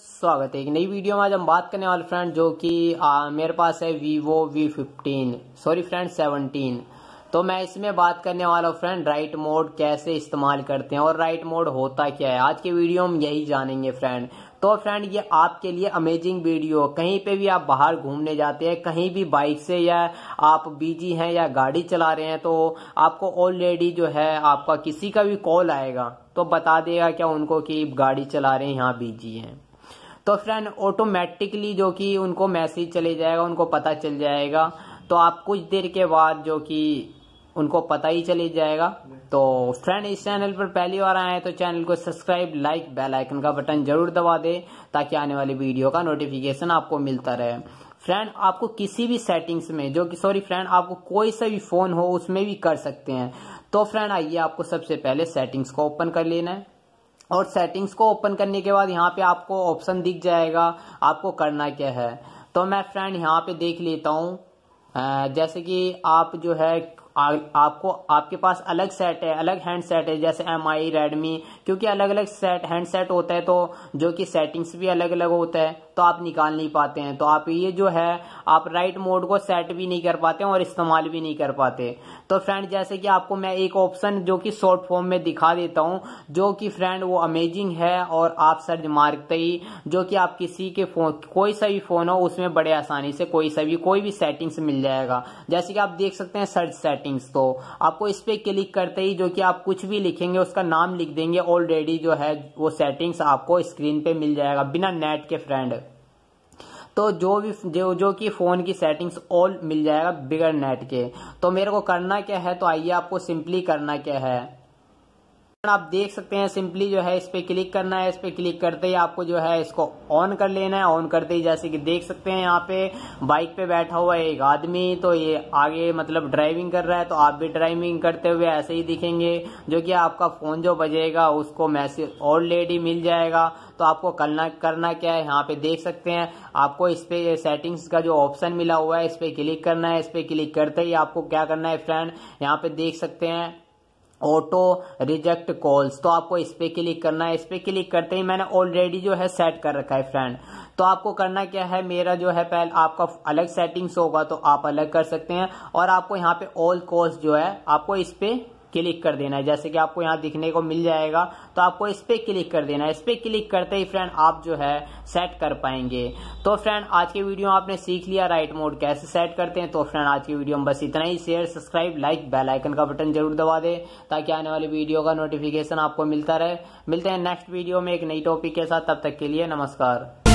स्वागत है एक नई वीडियो में आज हम बात करने वाले फ्रेंड जो कि मेरे पास है Vivo V fifteen sorry friend seventeen तो मैं इसमें बात करने वाला हूँ फ्रेंड राइट मोड कैसे इस्तेमाल करते हैं और राइट मोड होता क्या है आज के वीडियो हम यही जानेंगे फ्रेंड तो फ्रेंड ये आपके लिए अमेजिंग वीडियो कहीं पे भी आप बाहर घूमने जाते हैं कहीं भी बाइक से या आप बिजी हैं या गाड़ी चला रहे हैं तो आपको ऑलरेडी जो है आपका किसी का भी कॉल आएगा तो बता देगा क्या उनको कि गाड़ी चला रहे हैं यहाँ बिजी हैं तो फ्रेंड ऑटोमेटिकली जो कि उनको मैसेज चले जाएगा उनको पता चल जाएगा तो आप कुछ देर के बाद जो कि उनको पता ही चले जाएगा तो फ्रेंड इस चैनल पर पहली बार आए हैं तो चैनल को सब्सक्राइब लाइक बेल आइकन का बटन जरूर दबा दे ताकि आने वाली वीडियो का नोटिफिकेशन आपको मिलता रहे फ्रेंड आपको किसी भी सेटिंग्स में जो कि सॉरी फ्रेंड आपको कोई सा भी फोन हो उसमें भी कर सकते हैं तो फ्रेंड आइए आपको सबसे पहले सेटिंग्स को ओपन कर लेना है और सेटिंग्स को ओपन करने के बाद यहाँ पे आपको ऑप्शन दिख जाएगा आपको करना क्या है तो मैं फ्रेंड यहाँ पे देख लेता हूँ जैसे कि आप जो है आ, आपको आपके पास अलग सेट है अलग हैंड सेट है जैसे एम आई रेडमी क्योंकि अलग अलग सेट हैंड सेट होता है तो जो कि सेटिंग्स भी अलग अलग होता है तो आप निकाल नहीं पाते हैं तो आप ये जो है आप राइट मोड को सेट भी नहीं कर पाते हैं और इस्तेमाल भी नहीं कर पाते तो फ्रेंड जैसे कि आपको मैं एक ऑप्शन जो कि शॉर्ट फॉर्म में दिखा देता हूँ जो कि फ्रेंड वो अमेजिंग है और आप सर्च मारते ही जो कि आप किसी के फोन कोई सा भी फोन हो उसमें बड़े आसानी से कोई सा भी कोई भी सेटिंग्स मिल जाएगा जैसे कि आप देख सकते हैं सर्च सेटिंग सेटिंग्स तो आपको इस पे क्लिक करते ही जो कि आप कुछ भी लिखेंगे उसका नाम लिख देंगे ऑलरेडी जो है वो सेटिंग्स आपको स्क्रीन पे मिल जाएगा बिना नेट के फ्रेंड तो जो भी जो जो कि फ़ोन की सेटिंग्स ऑल मिल जाएगा बिगर नेट के तो मेरे को करना क्या है तो आइए आपको सिंपली करना क्या है आप देख सकते हैं सिंपली जो है इस पे क्लिक करना है इस पे क्लिक करते ही आपको जो है इसको ऑन कर लेना है ऑन करते ही जैसे कि देख सकते हैं यहाँ पे बाइक पे बैठा हुआ एक आदमी तो ये आगे मतलब ड्राइविंग कर रहा है तो आप भी ड्राइविंग करते हुए ऐसे ही दिखेंगे जो कि आपका फोन जो बजेगा उसको मैसेज ऑलरेडी मिल जाएगा तो आपको करना करना क्या है यहाँ पे देख सकते हैं आपको इस पे सेटिंग्स का जो ऑप्शन मिला हुआ है इस पे क्लिक करना है इस पे क्लिक करते ही आपको क्या करना है फ्रेंड यहाँ पे देख सकते हैं ऑटो रिजेक्ट कॉल्स तो आपको इस पे क्लिक करना है इस पे क्लिक करते ही मैंने ऑलरेडी जो है सेट कर रखा है फ्रेंड तो आपको करना क्या है मेरा जो है पहले आपका अलग सेटिंग्स होगा तो आप अलग कर सकते हैं और आपको यहाँ पे ऑल कॉल्स जो है आपको इस पे क्लिक कर देना है जैसे कि आपको यहाँ दिखने को मिल जाएगा तो आपको इस पर क्लिक कर देना है इस पर क्लिक करते ही फ्रेंड आप जो है सेट कर पाएंगे तो फ्रेंड आज की वीडियो आपने सीख लिया राइट मोड कैसे सेट करते हैं तो फ्रेंड आज की वीडियो में बस इतना ही share subscribe like bell icon का बटन जरूर दबा दे ताकि आने वाली वीडियो का नोटिफिकेशन आपको मिलता रहे मिलते हैं नेक्स्ट वीडियो में एक नई टॉपिक के साथ तब तक के लिए नमस्कार